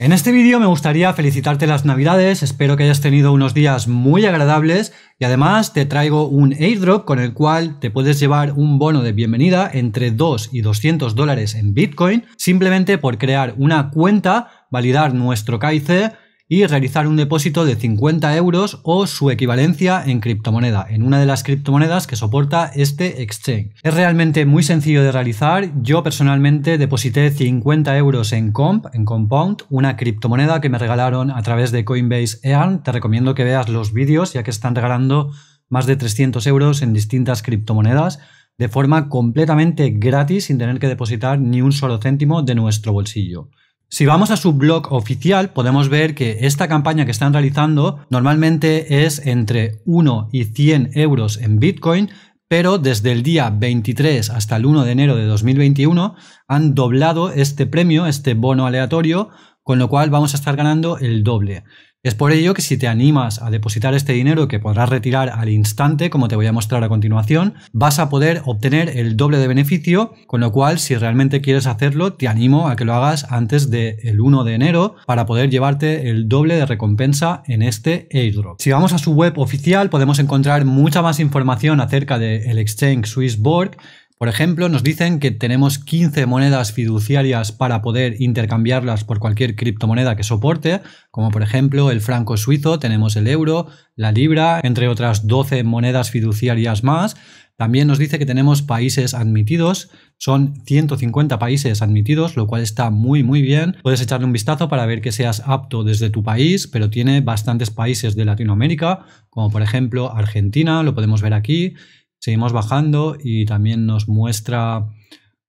En este vídeo me gustaría felicitarte las navidades, espero que hayas tenido unos días muy agradables y además te traigo un airdrop con el cual te puedes llevar un bono de bienvenida entre 2 y 200 dólares en Bitcoin simplemente por crear una cuenta, validar nuestro KIC y realizar un depósito de 50 euros o su equivalencia en criptomoneda, en una de las criptomonedas que soporta este exchange. Es realmente muy sencillo de realizar, yo personalmente deposité 50 euros en Comp, en Compound, una criptomoneda que me regalaron a través de Coinbase Earn, te recomiendo que veas los vídeos ya que están regalando más de 300 euros en distintas criptomonedas de forma completamente gratis sin tener que depositar ni un solo céntimo de nuestro bolsillo. Si vamos a su blog oficial, podemos ver que esta campaña que están realizando normalmente es entre 1 y 100 euros en Bitcoin, pero desde el día 23 hasta el 1 de enero de 2021 han doblado este premio, este bono aleatorio, con lo cual vamos a estar ganando el doble. Es por ello que si te animas a depositar este dinero que podrás retirar al instante, como te voy a mostrar a continuación, vas a poder obtener el doble de beneficio, con lo cual si realmente quieres hacerlo, te animo a que lo hagas antes del 1 de enero para poder llevarte el doble de recompensa en este airdrop. Si vamos a su web oficial podemos encontrar mucha más información acerca del exchange Swissborg, por ejemplo, nos dicen que tenemos 15 monedas fiduciarias para poder intercambiarlas por cualquier criptomoneda que soporte, como por ejemplo el franco suizo, tenemos el euro, la libra, entre otras 12 monedas fiduciarias más. También nos dice que tenemos países admitidos, son 150 países admitidos, lo cual está muy muy bien. Puedes echarle un vistazo para ver que seas apto desde tu país, pero tiene bastantes países de Latinoamérica, como por ejemplo Argentina, lo podemos ver aquí, Seguimos bajando y también nos muestra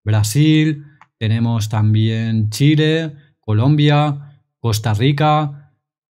Brasil, tenemos también Chile, Colombia, Costa Rica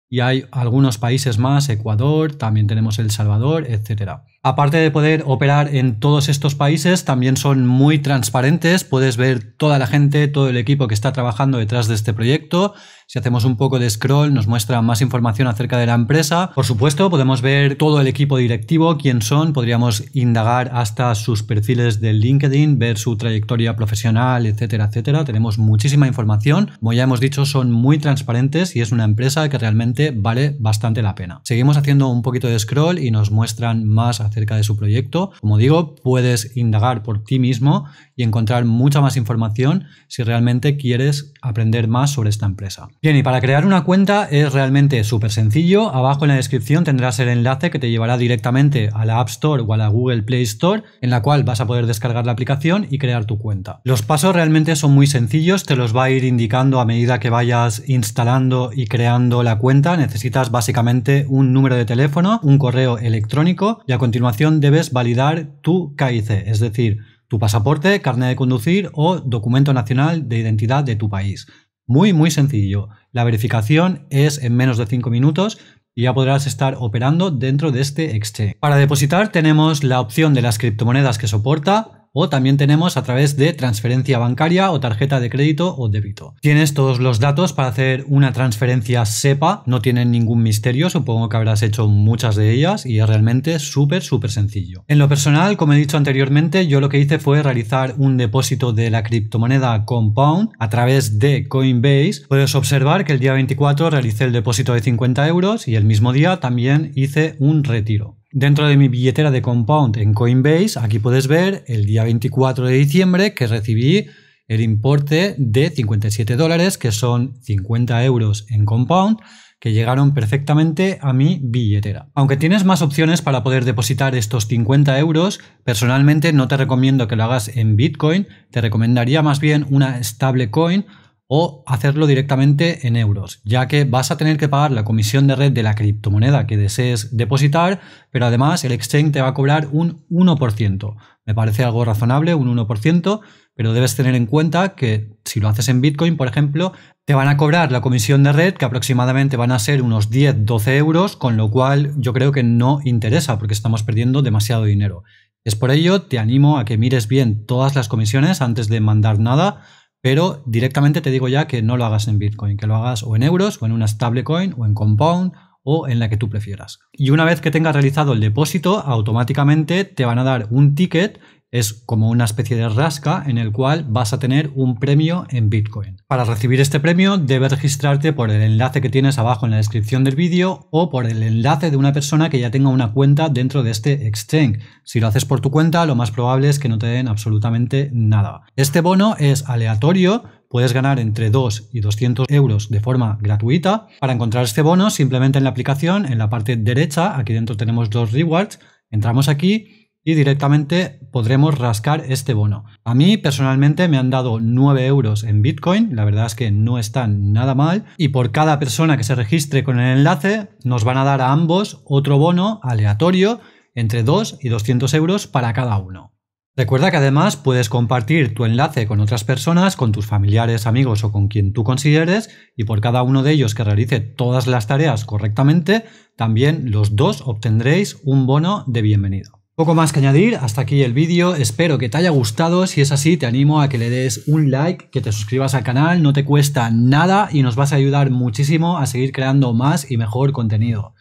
y hay algunos países más, Ecuador, también tenemos El Salvador, etc. Aparte de poder operar en todos estos países, también son muy transparentes, puedes ver toda la gente, todo el equipo que está trabajando detrás de este proyecto si hacemos un poco de scroll, nos muestra más información acerca de la empresa. Por supuesto, podemos ver todo el equipo directivo, quién son, podríamos indagar hasta sus perfiles de LinkedIn, ver su trayectoria profesional, etcétera, etcétera. Tenemos muchísima información. Como ya hemos dicho, son muy transparentes y es una empresa que realmente vale bastante la pena. Seguimos haciendo un poquito de scroll y nos muestran más acerca de su proyecto. Como digo, puedes indagar por ti mismo y encontrar mucha más información si realmente quieres aprender más sobre esta empresa. Bien, y para crear una cuenta es realmente súper sencillo. Abajo en la descripción tendrás el enlace que te llevará directamente a la App Store o a la Google Play Store, en la cual vas a poder descargar la aplicación y crear tu cuenta. Los pasos realmente son muy sencillos, te los va a ir indicando a medida que vayas instalando y creando la cuenta. Necesitas básicamente un número de teléfono, un correo electrónico y a continuación debes validar tu KIC, es decir, tu pasaporte, carnet de conducir o documento nacional de identidad de tu país. Muy, muy sencillo. La verificación es en menos de 5 minutos y ya podrás estar operando dentro de este exchange. Para depositar tenemos la opción de las criptomonedas que soporta, o también tenemos a través de transferencia bancaria o tarjeta de crédito o débito. Tienes todos los datos para hacer una transferencia SEPA, no tienen ningún misterio, supongo que habrás hecho muchas de ellas y es realmente súper, súper sencillo. En lo personal, como he dicho anteriormente, yo lo que hice fue realizar un depósito de la criptomoneda Compound a través de Coinbase. Puedes observar que el día 24 realicé el depósito de 50 euros y el mismo día también hice un retiro. Dentro de mi billetera de Compound en Coinbase, aquí puedes ver el día 24 de diciembre que recibí el importe de 57 dólares, que son 50 euros en Compound, que llegaron perfectamente a mi billetera. Aunque tienes más opciones para poder depositar estos 50 euros, personalmente no te recomiendo que lo hagas en Bitcoin, te recomendaría más bien una stablecoin o hacerlo directamente en euros, ya que vas a tener que pagar la comisión de red de la criptomoneda que desees depositar, pero además el exchange te va a cobrar un 1%. Me parece algo razonable, un 1%, pero debes tener en cuenta que si lo haces en Bitcoin, por ejemplo, te van a cobrar la comisión de red, que aproximadamente van a ser unos 10-12 euros, con lo cual yo creo que no interesa porque estamos perdiendo demasiado dinero. Es por ello, te animo a que mires bien todas las comisiones antes de mandar nada pero directamente te digo ya que no lo hagas en Bitcoin, que lo hagas o en euros o en una stablecoin o en Compound o en la que tú prefieras. Y una vez que tengas realizado el depósito, automáticamente te van a dar un ticket es como una especie de rasca en el cual vas a tener un premio en Bitcoin. Para recibir este premio debes registrarte por el enlace que tienes abajo en la descripción del vídeo o por el enlace de una persona que ya tenga una cuenta dentro de este exchange. Si lo haces por tu cuenta, lo más probable es que no te den absolutamente nada. Este bono es aleatorio, puedes ganar entre 2 y 200 euros de forma gratuita. Para encontrar este bono, simplemente en la aplicación, en la parte derecha, aquí dentro tenemos dos rewards, entramos aquí y directamente podremos rascar este bono. A mí personalmente me han dado 9 euros en Bitcoin, la verdad es que no están nada mal, y por cada persona que se registre con el enlace nos van a dar a ambos otro bono aleatorio entre 2 y 200 euros para cada uno. Recuerda que además puedes compartir tu enlace con otras personas, con tus familiares, amigos o con quien tú consideres, y por cada uno de ellos que realice todas las tareas correctamente, también los dos obtendréis un bono de bienvenido. Poco más que añadir, hasta aquí el vídeo, espero que te haya gustado, si es así te animo a que le des un like, que te suscribas al canal, no te cuesta nada y nos vas a ayudar muchísimo a seguir creando más y mejor contenido.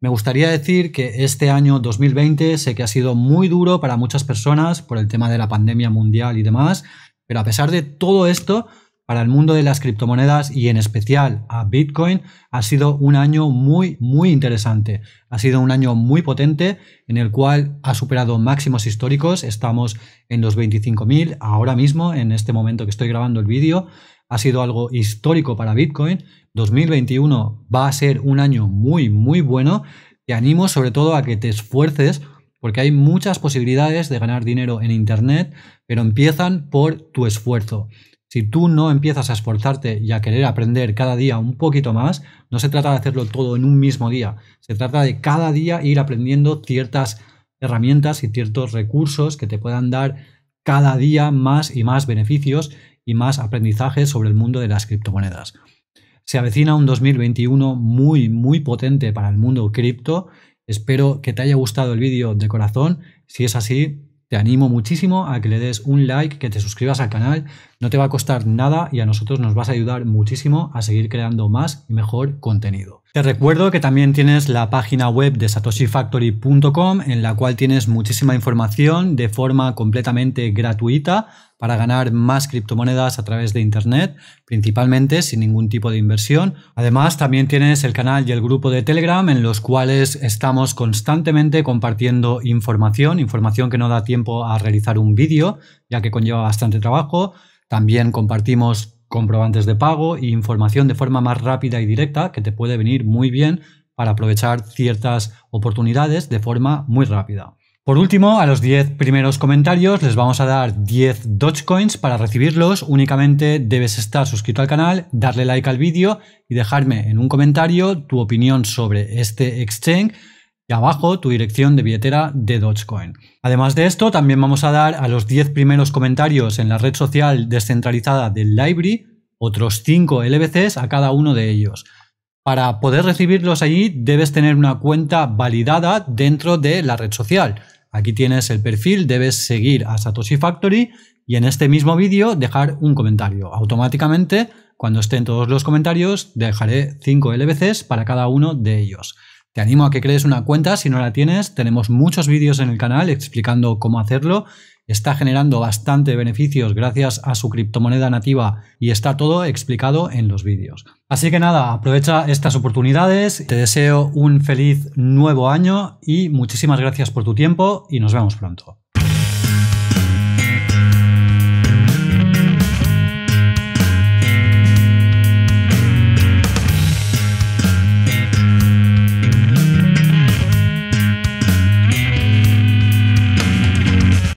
Me gustaría decir que este año 2020 sé que ha sido muy duro para muchas personas por el tema de la pandemia mundial y demás, pero a pesar de todo esto, para el mundo de las criptomonedas y en especial a Bitcoin ha sido un año muy, muy interesante. Ha sido un año muy potente en el cual ha superado máximos históricos. Estamos en los 25.000 ahora mismo, en este momento que estoy grabando el vídeo. Ha sido algo histórico para Bitcoin. 2021 va a ser un año muy, muy bueno. Te animo sobre todo a que te esfuerces porque hay muchas posibilidades de ganar dinero en Internet, pero empiezan por tu esfuerzo. Si tú no empiezas a esforzarte y a querer aprender cada día un poquito más, no se trata de hacerlo todo en un mismo día, se trata de cada día ir aprendiendo ciertas herramientas y ciertos recursos que te puedan dar cada día más y más beneficios y más aprendizaje sobre el mundo de las criptomonedas. Se avecina un 2021 muy, muy potente para el mundo cripto. Espero que te haya gustado el vídeo de corazón. Si es así, te animo muchísimo a que le des un like, que te suscribas al canal, no te va a costar nada y a nosotros nos vas a ayudar muchísimo a seguir creando más y mejor contenido. Te recuerdo que también tienes la página web de satoshifactory.com en la cual tienes muchísima información de forma completamente gratuita para ganar más criptomonedas a través de Internet, principalmente sin ningún tipo de inversión. Además, también tienes el canal y el grupo de Telegram en los cuales estamos constantemente compartiendo información, información que no da tiempo a realizar un vídeo, ya que conlleva bastante trabajo también compartimos comprobantes de pago e información de forma más rápida y directa que te puede venir muy bien para aprovechar ciertas oportunidades de forma muy rápida. Por último, a los 10 primeros comentarios les vamos a dar 10 Dogecoins. Para recibirlos únicamente debes estar suscrito al canal, darle like al vídeo y dejarme en un comentario tu opinión sobre este exchange y abajo tu dirección de billetera de Dogecoin. Además de esto, también vamos a dar a los 10 primeros comentarios en la red social descentralizada del Library otros 5 LBCs a cada uno de ellos. Para poder recibirlos allí debes tener una cuenta validada dentro de la red social. Aquí tienes el perfil, debes seguir a Satoshi Factory y en este mismo vídeo dejar un comentario. Automáticamente, cuando estén todos los comentarios, dejaré 5 LBCs para cada uno de ellos. Te animo a que crees una cuenta si no la tienes. Tenemos muchos vídeos en el canal explicando cómo hacerlo. Está generando bastante beneficios gracias a su criptomoneda nativa y está todo explicado en los vídeos. Así que nada, aprovecha estas oportunidades. Te deseo un feliz nuevo año y muchísimas gracias por tu tiempo y nos vemos pronto.